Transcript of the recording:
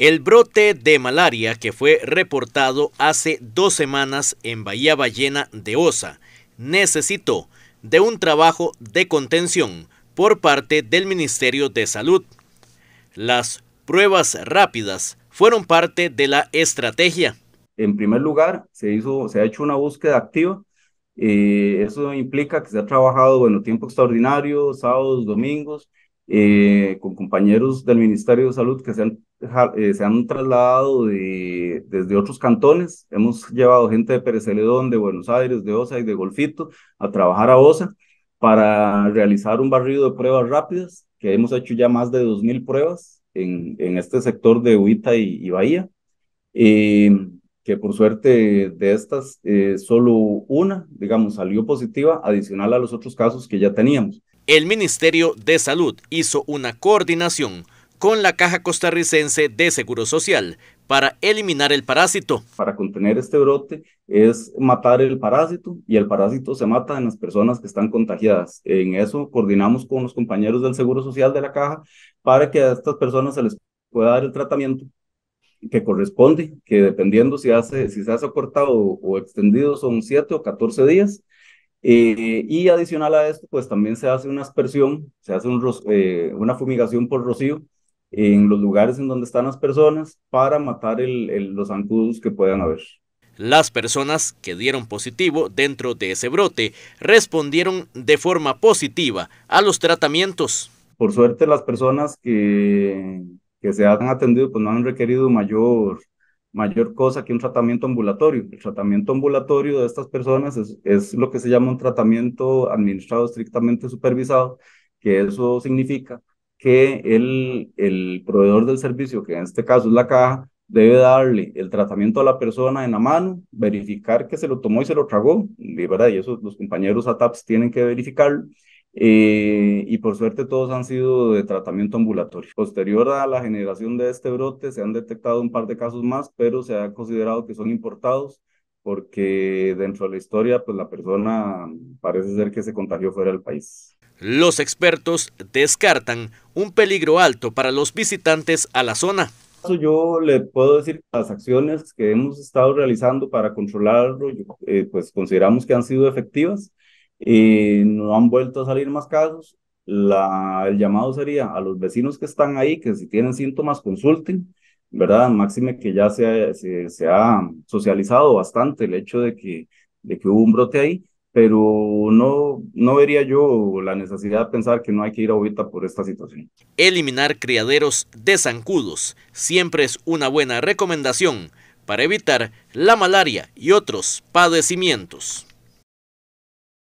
El brote de malaria que fue reportado hace dos semanas en Bahía Ballena de Osa necesitó de un trabajo de contención por parte del Ministerio de Salud. Las pruebas rápidas fueron parte de la estrategia. En primer lugar, se, hizo, se ha hecho una búsqueda activa. Eh, eso implica que se ha trabajado, bueno, tiempo extraordinario, sábados, domingos, eh, con compañeros del Ministerio de Salud que se han, eh, se han trasladado de, desde otros cantones. Hemos llevado gente de Celedón de Buenos Aires, de OSA y de Golfito a trabajar a OSA para realizar un barrido de pruebas rápidas, que hemos hecho ya más de 2.000 pruebas en, en, este sector de Huita y, Bahía. Em, que por suerte de estas, eh, solo una, digamos, salió positiva, adicional a los otros casos que ya teníamos el Ministerio de Salud hizo una coordinación con la Caja Costarricense de Seguro Social para eliminar el parásito. Para contener este brote es matar el parásito y el parásito se mata en las personas que están contagiadas. En eso coordinamos con los compañeros del Seguro Social de la Caja para que a estas personas se les pueda dar el tratamiento que corresponde, que dependiendo si, se hace cortado o extendido son 7 o 14 días eh, y adicional a esto, pues también se hace una aspersión, se hace eh, una fumigación por rocío en los lugares en donde están las personas para matar el, los zancudos que puedan haber. Las personas que dieron positivo dentro de ese brote respondieron de forma positiva a los tratamientos. Por suerte las personas que, que se han atendido pues no han requerido mayor mayor cosa que un tratamiento ambulatorio. El tratamiento ambulatorio de estas personas es, lo que se llama un tratamiento administrado estrictamente supervisado, que eso significa que el, el proveedor del servicio, que en este caso es la caja, debe darle el tratamiento a la persona en la mano, verificar que se lo tomó y se lo tragó, ¿verdad? Y eso los compañeros ATAPS tienen que verificarlo. Eh, y por suerte todos han sido de tratamiento ambulatorio. Posterior a la generación de este brote se han detectado un par de casos más, pero se ha considerado que son importados porque dentro de la historia pues la persona parece ser que se contagió fuera del país. Los expertos descartan un peligro alto para los visitantes a la zona. Yo le puedo decir que las acciones que hemos estado realizando para controlarlo, eh, pues consideramos que han sido efectivas y eh, no han vuelto a salir más casos. La, el llamado sería a los vecinos que están ahí, que si tienen síntomas, consulten, ¿verdad? Máxime que ya se, se, ha socializado bastante el hecho de que, de que hubo un brote ahí, pero no, no vería yo la necesidad de pensar que no hay que ir a por esta situación. Eliminar criaderos de zancudos siempre es una buena recomendación para evitar la malaria y otros padecimientos.